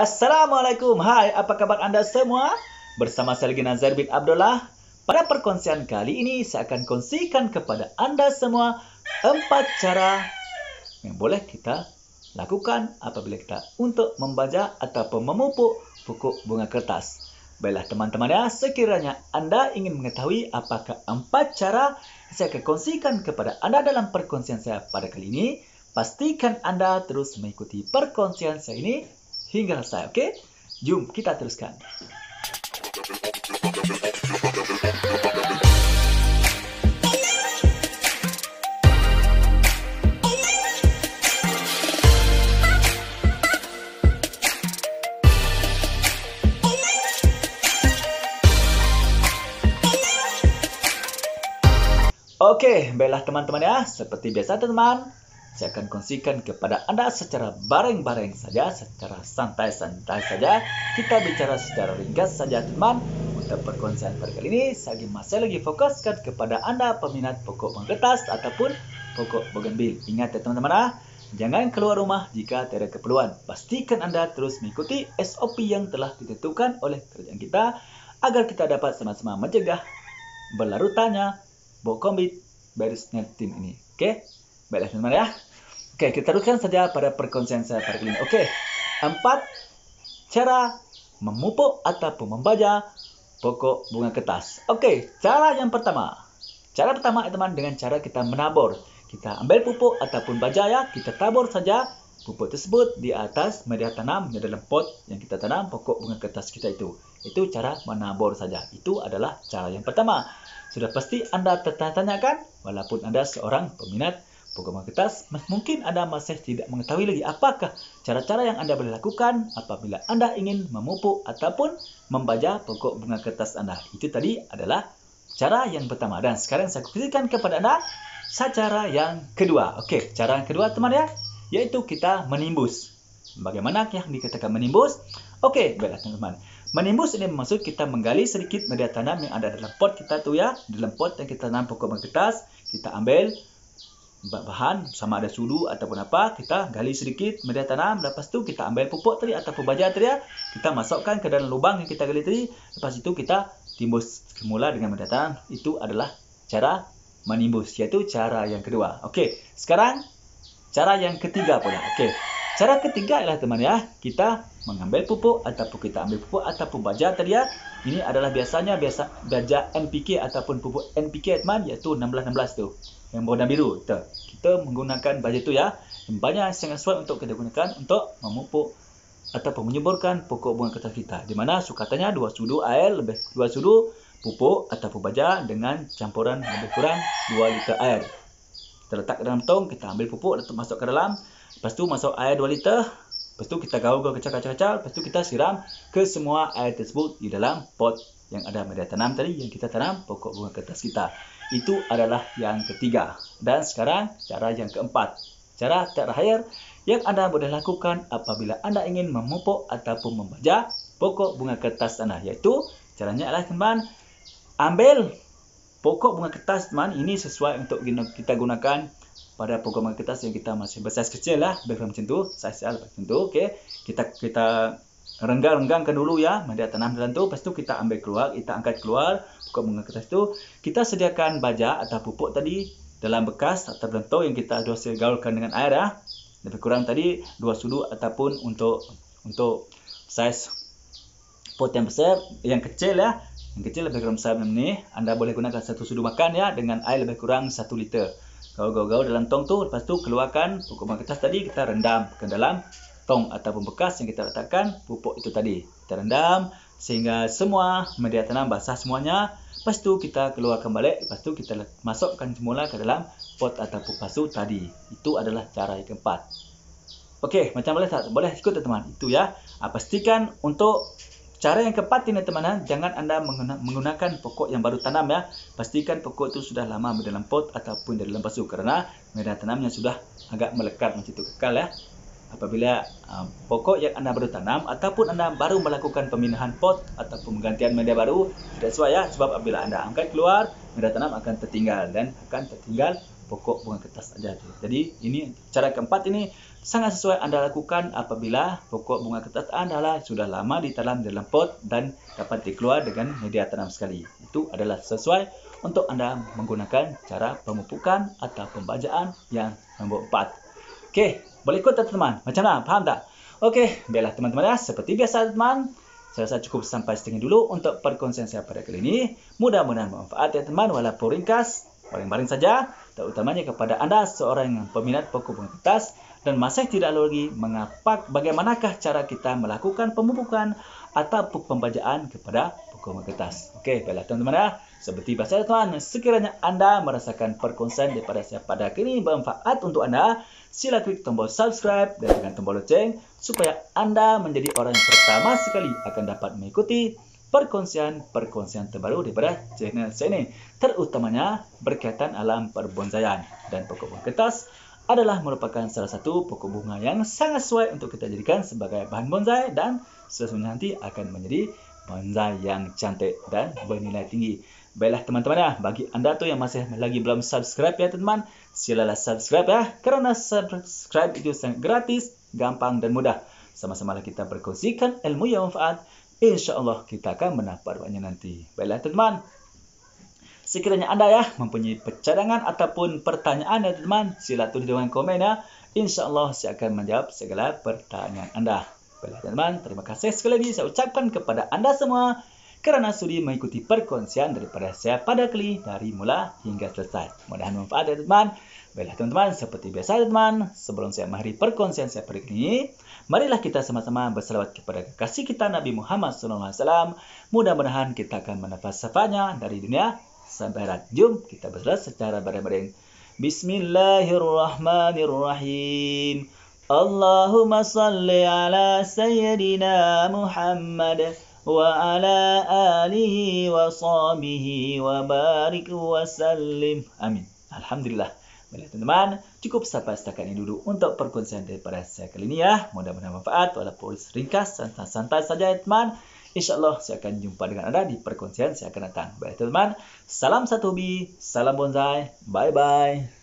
Assalamualaikum. Hai, apa khabar anda semua? Bersama saya lagi Nazar bin Abdullah. Pada perkongsian kali ini, saya akan kongsikan kepada anda semua empat cara yang boleh kita lakukan apabila kita untuk membaca atau memupuk buku bunga kertas. Baiklah teman-teman ya, sekiranya anda ingin mengetahui apakah empat cara saya akan kongsikan kepada anda dalam perkongsian saya pada kali ini, pastikan anda terus mengikuti perkongsian saya ini hingga selesai. Oke, jom kita teruskan. Oke, baiklah teman-teman ya. Seperti biasa teman, saya akan kongsikan kepada Anda secara bareng-bareng saja, secara santai-santai saja. Kita bicara secara ringkas saja teman. Untuk perkongsian pada kali ini, saya masih lagi fokuskan kepada Anda peminat pokok penggetas ataupun pokok bogenbil. Ingat ya teman-teman ah. jangan keluar rumah jika tidak keperluan. Pastikan Anda terus mengikuti SOP yang telah ditentukan oleh kerjaan kita agar kita dapat sama-sama mencegah berlarutannya bokombit baris barisnya tim ini. Oke? Okay? Baiklah, teman-teman ah. ya. Okey, kita teruskan saja pada perkongsian saya pada kali ini. Okey, empat cara memupuk ataupun membaja pokok bunga kertas. Okey, cara yang pertama. Cara pertama, teman-teman, dengan cara kita menabur. Kita ambil pupuk ataupun baja ya, kita tabur saja pupuk tersebut di atas media tanam di dalam pot yang kita tanam pokok bunga kertas kita itu. Itu cara menabur saja. Itu adalah cara yang pertama. Sudah pasti anda tertanya-tanya kan? Walaupun anda seorang peminat pegawai kertas mungkin anda masih tidak mengetahui lagi apakah cara-cara yang anda boleh lakukan apabila anda ingin memupuk ataupun membaja pokok bunga kertas anda. Itu tadi adalah cara yang pertama dan sekarang saya kongsikan kepada anda cara yang kedua. Okey, cara yang kedua teman ya, yaitu kita menimbus. Bagaimana yang dikatakan menimbus? Okey, baiklah teman-teman. Menimbus ini maksud kita menggali sedikit media tanam yang ada dalam pot kita tu ya, dalam pot yang kita tanam pokok bunga kertas, kita ambil bahan sama ada sulu ataupun apa kita gali sedikit media tanam lepas tu kita ambil pupuk tadi ataupun baja tadi ya. kita masukkan ke dalam lubang yang kita gali tadi lepas itu kita timbus semula dengan media tanam itu adalah cara menimbus iaitu cara yang kedua okey sekarang cara yang ketiga pula okey Cara ketiga ialah teman ya, kita mengambil pupuk ataupun kita ambil pupuk ataupun baja tadi ya. Ini adalah biasanya biasa baja NPK ataupun pupuk NPK teman iaitu 16-16 tu. Yang berwarna biru. Kita, kita menggunakan baja tu ya. Yang banyak sangat suai untuk kita gunakan untuk memupuk atau menyuburkan pokok bunga kertas kita. Di mana sukatannya dua sudu air lebih dua sudu pupuk ataupun baja dengan campuran lebih kurang 2 liter air. Kita letak dalam tong, kita ambil pupuk dan masuk ke dalam. Lepas tu masuk air 2 liter. Lepas tu kita gaul-gaul kecak-kecak-kecak. Lepas tu kita siram ke semua air tersebut di dalam pot yang ada media tanam tadi yang kita tanam pokok bunga kertas kita. Itu adalah yang ketiga. Dan sekarang cara yang keempat. Cara terakhir yang anda boleh lakukan apabila anda ingin memupuk ataupun membaja pokok bunga kertas anda, Iaitu caranya adalah teman ambil pokok bunga kertas teman ini sesuai untuk kita gunakan pada program kita yang kita masih besar kecil lah background macam tu saiz L macam tu okey kita kita renggang-renggangkan dulu ya media tanam dalam tu lepas tu kita ambil keluar kita angkat keluar buka bunga kertas tu kita sediakan baja atau pupuk tadi dalam bekas atau dalam tong yang kita dah hasil gaulkan dengan air ya lebih kurang tadi dua sudu ataupun untuk untuk saiz pot yang besar yang kecil ya yang kecil lebih kurang besar macam ni anda boleh gunakan satu sudu makan ya dengan air lebih kurang satu liter gaul-gaul dalam tong tu lepas tu keluarkan kuman kertas tadi kita rendam ke dalam tong ataupun bekas yang kita letakkan pupuk itu tadi kita rendam sehingga semua media tanam basah semuanya lepas tu kita keluarkan balik lepas tu kita masukkan semula ke dalam pot ataupun pasu tadi itu adalah cara yang keempat Okey, macam boleh tak? Boleh ikut tak teman? Itu ya. Ha, pastikan untuk Cara yang keempat ini teman-teman, jangan anda menggunakan pokok yang baru tanam ya. Pastikan pokok itu sudah lama di dalam pot ataupun di dalam pasu, kerana medan tanamnya sudah agak melekat macam itu kekal ya. Apabila um, pokok yang anda baru tanam ataupun anda baru melakukan pemindahan pot ataupun penggantian media baru tidak sesuai ya sebab apabila anda angkat keluar medan tanam akan tertinggal dan akan tertinggal pokok bunga kertas aja tu. Jadi ini cara keempat ini sangat sesuai anda lakukan apabila pokok bunga kertas anda lah sudah lama ditanam di dalam pot dan dapat dikeluar dengan media tanam sekali. Itu adalah sesuai untuk anda menggunakan cara pemupukan atau pembajaan yang nombor empat. Okey, boleh ikut teman-teman. Macam mana? Faham tak? Okey, biarlah teman-teman ya. Seperti biasa teman, saya rasa cukup sampai setengah dulu untuk perkongsian saya pada kali ini. Mudah-mudahan bermanfaat ya teman, walaupun ringkas baring-baring saja, terutamanya kepada anda seorang yang peminat pokok pengetas dan masih tidak lagi mengapa bagaimanakah cara kita melakukan pemupukan atau pupuk pembajaan kepada pokok pengetas. Okey, baiklah teman-teman ya. Seperti biasa tuan, sekiranya anda merasakan perkonsen daripada saya pada kini bermanfaat untuk anda, sila klik tombol subscribe dan tekan tombol loceng supaya anda menjadi orang pertama sekali akan dapat mengikuti perkongsian-perkongsian terbaru daripada channel saya ini. Terutamanya berkaitan alam perbonsaian dan pokok-pokok kertas adalah merupakan salah satu pokok bunga yang sangat sesuai untuk kita jadikan sebagai bahan bonsai dan sesungguhnya nanti akan menjadi bonsai yang cantik dan bernilai tinggi. Baiklah teman-teman ya, bagi anda tu yang masih lagi belum subscribe ya teman-teman, silalah subscribe ya, kerana subscribe itu sangat gratis, gampang dan mudah. Sama-sama kita berkongsikan ilmu yang manfaat InsyaAllah kita akan mendapat doanya nanti. Baiklah teman-teman. Sekiranya anda ya mempunyai percadangan ataupun pertanyaan ya teman-teman. Sila tulis dengan komen ya. InsyaAllah saya akan menjawab segala pertanyaan anda. Baiklah teman-teman. Terima kasih sekali lagi saya ucapkan kepada anda semua kerana sudi mengikuti perkongsian daripada saya pada kali dari mula hingga selesai. Mudah-mudahan bermanfaat, ya teman-teman. Baiklah teman-teman, seperti biasa ya, teman-teman, sebelum saya mengakhiri perkongsian saya pada kali ini, marilah kita sama-sama berselawat kepada kasih kita Nabi Muhammad SAW. Mudah-mudahan kita akan menafas syafaatnya dari dunia sampai akhirat. Jom kita berselawat secara bareng-bareng. Bismillahirrahmanirrahim. Allahumma salli ala Sayyidina Muhammad. وعلى آله وصحبه وبارك وسلم آمين الحمد لله Baiklah teman-teman, cukup sampai setakat ini dulu untuk perkongsian daripada saya kali ini ya. Mudah-mudahan manfaat walaupun ringkas, santai-santai saja ya teman. InsyaAllah saya akan jumpa dengan anda di perkongsian saya akan datang. Baiklah teman-teman, salam satu hobi, salam bonsai, bye-bye.